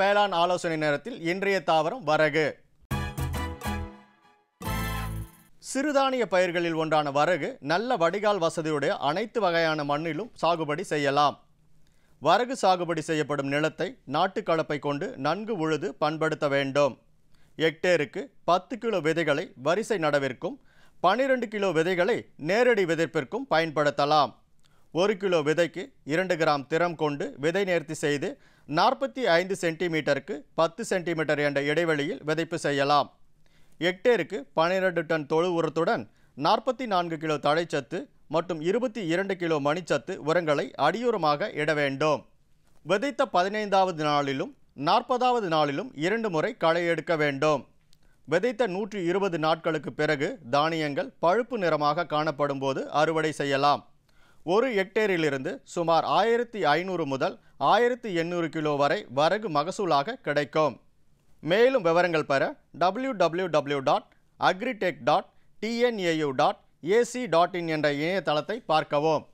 வேளாண் ஆலோசனை நேரத்தில் இன்றைய தாவரம் வரகு சிறுதானிய பயிர்களில் ஒன்றான வரகு நல்ல வடிகால் வசதியுடைய அனைத்து வகையான மண்ணிலும் சாகுபடி செய்யலாம் வரகு சாகுபடி செய்யப்படும் நிலத்தை நாட்டு கலப்பை கொண்டு நன்கு உழுது பண்படுத்த வேண்டும் எக்டேருக்கு பத்து கிலோ விதைகளை வரிசை நடவிற்கும் பனிரெண்டு கிலோ விதைகளை நேரடி விதைப்பிற்கும் பயன்படுத்தலாம் ஒரு கிலோ விதைக்கு இரண்டு கிராம் திறம் கொண்டு விதை நேர்த்தி செய்து நாற்பத்தி ஐந்து சென்டிமீட்டருக்கு பத்து சென்டிமீட்டர் என்ற இடைவெளியில் விதைப்பு செய்யலாம் ஹெக்டேருக்கு பனிரெண்டு டன் தொழு உரத்துடன் நாற்பத்தி நான்கு கிலோ தழைச்சத்து மற்றும் இருபத்தி இரண்டு கிலோ மணிச்சத்து உரங்களை அடியுரமாக இட வேண்டும் விதைத்த பதினைந்தாவது நாளிலும் நாற்பதாவது நாளிலும் இரண்டு முறை களை எடுக்க வேண்டும் விதைத்த நூற்றி இருபது நாட்களுக்கு பிறகு தானியங்கள் பழுப்பு நிறமாக காணப்படும் போது அறுவடை செய்யலாம் ஒரு ஹெக்டேரிலிருந்து சுமார் ஆயிரத்தி ஐநூறு முதல் ஆயிரத்தி எண்ணூறு கிலோ வரை வரகு மகசூலாக கிடைக்கும் மேலும் விவரங்கள் பெற W W W dot agritech dot TNAU dot AC dot in என்ற இணையதளத்தை பார்க்கவும்